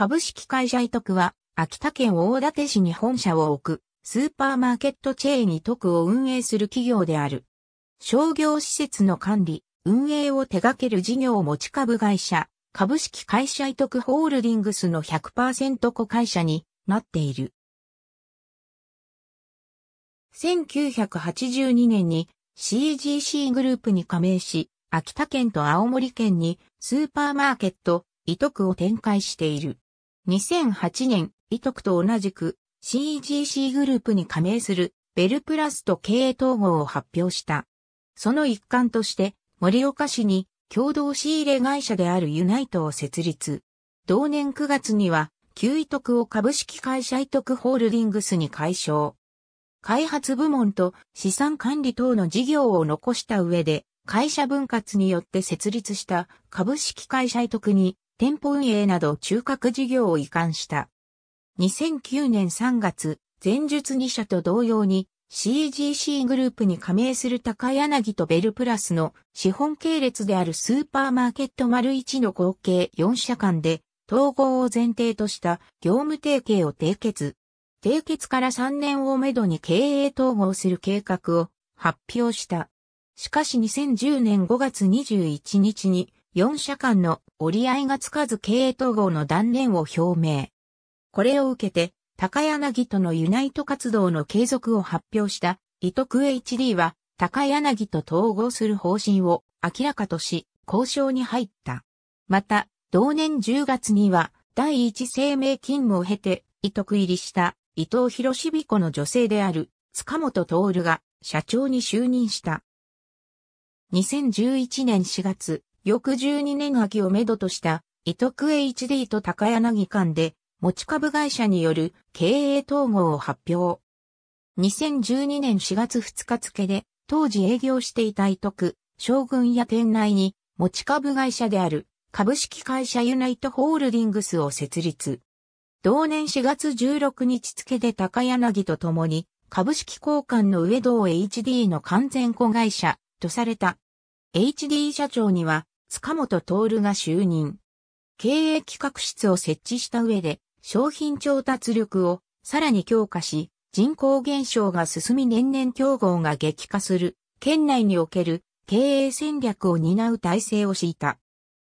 株式会社イトクは、秋田県大館市に本社を置く、スーパーマーケットチェーンイトクを運営する企業である。商業施設の管理、運営を手掛ける事業持ち株会社、株式会社委クホールディングスの100%子会社になっている。1982年に CGC グループに加盟し、秋田県と青森県にスーパーマーケット、委徳を展開している。2008年、イトクと同じく c g c グループに加盟するベルプラスと経営統合を発表した。その一環として森岡市に共同仕入れ会社であるユナイトを設立。同年9月には旧イトクを株式会社イトクホールディングスに解消。開発部門と資産管理等の事業を残した上で、会社分割によって設立した株式会社イトクに店舗運営など中核事業を移管した。2009年3月、前述2社と同様に CGC グループに加盟する高柳とベルプラスの資本系列であるスーパーマーケット丸1の合計4社間で統合を前提とした業務提携を締結。締結から3年をめどに経営統合する計画を発表した。しかし2010年5月21日に4社間の折り合いがつかず経営統合の断念を表明。これを受けて、高柳とのユナイト活動の継続を発表した、伊徳 HD は、高柳と統合する方針を明らかとし、交渉に入った。また、同年10月には、第一生命勤務を経て、伊徳入りした、伊藤博志彦の女性である、塚本徹が、社長に就任した。2011年4月、翌12年秋をめどとした、伊久 h d と高柳間で、持ち株会社による経営統合を発表。2012年4月2日付で、当時営業していた伊徳、将軍屋店内に、持ち株会社である、株式会社ユナイトホールディングスを設立。同年4月16日付で高柳と共に、株式交換の上道 HD の完全子会社とされた。HD 社長には塚本徹が就任。経営企画室を設置した上で、商品調達力をさらに強化し、人口減少が進み年々競合が激化する、県内における経営戦略を担う体制を敷いた。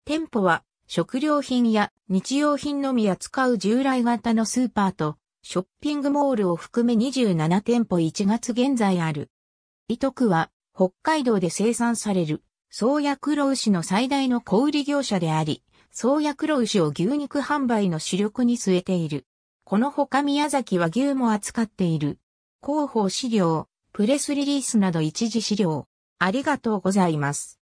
店舗は、食料品や日用品のみ扱う従来型のスーパーと、ショッピングモールを含め27店舗1月現在ある。伊徳は、北海道で生産される宗谷黒牛の最大の小売業者であり、宗谷黒牛を牛肉販売の主力に据えている。このほか宮崎は牛も扱っている。広報資料、プレスリリースなど一時資料。ありがとうございます。